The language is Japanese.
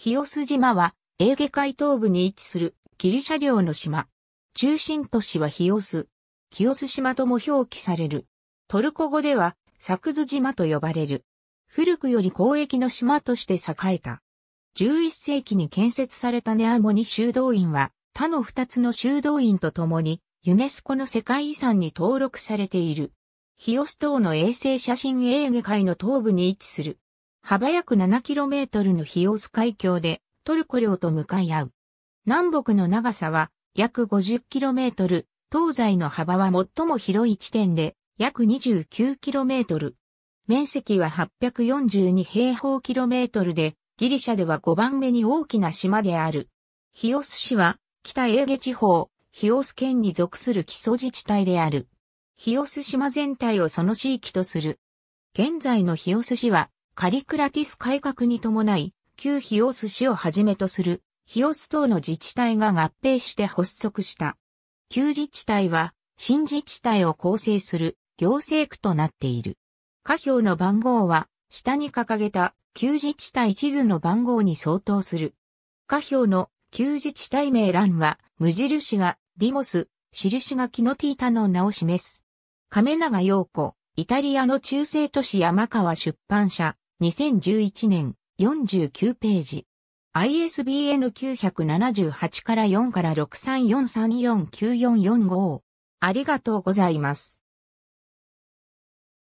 日吉島は、エーゲ海東部に位置するギリシャ領の島。中心都市は日吉。オス島とも表記される。トルコ語では、サクズ島と呼ばれる。古くより交易の島として栄えた。11世紀に建設されたネアモニ修道院は、他の2つの修道院と共に、ユネスコの世界遺産に登録されている。日吉島の衛星写真エーゲ海の東部に位置する。幅約 7km のヒオス海峡でトルコ領と向かい合う。南北の長さは約 50km、東西の幅は最も広い地点で約 29km。面積は842平方キロメートルで、ギリシャでは5番目に大きな島である。ヒオス市は北エーゲ地方、ヒオス県に属する基礎自治体である。ヒオス島全体をその地域とする。現在のヒオス市はカリクラティス改革に伴い、旧ヒオス市をはじめとする、ヒオス等の自治体が合併して発足した。旧自治体は、新自治体を構成する行政区となっている。下表の番号は、下に掲げた旧自治体地図の番号に相当する。下表の旧自治体名欄は、無印がディモス、印がキノティータの名を示す。亀永陽子、イタリアの中世都市山川出版社、2011年、49ページ。ISBN 978から4から6 3 4 3 4 9 4 4 5ありがとうございます。